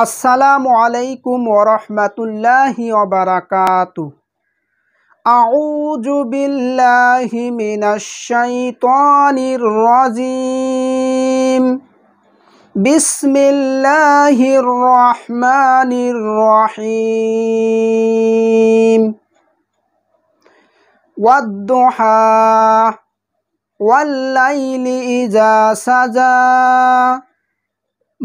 السلام عليكم ورحمة الله وبركاته أعوذ بالله من الشيطان الرجيم بسم الله الرحمن الرحيم والضحى وَاللَّيْلِ إِذَا سَجَى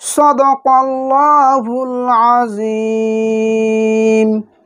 صدق الله العظيم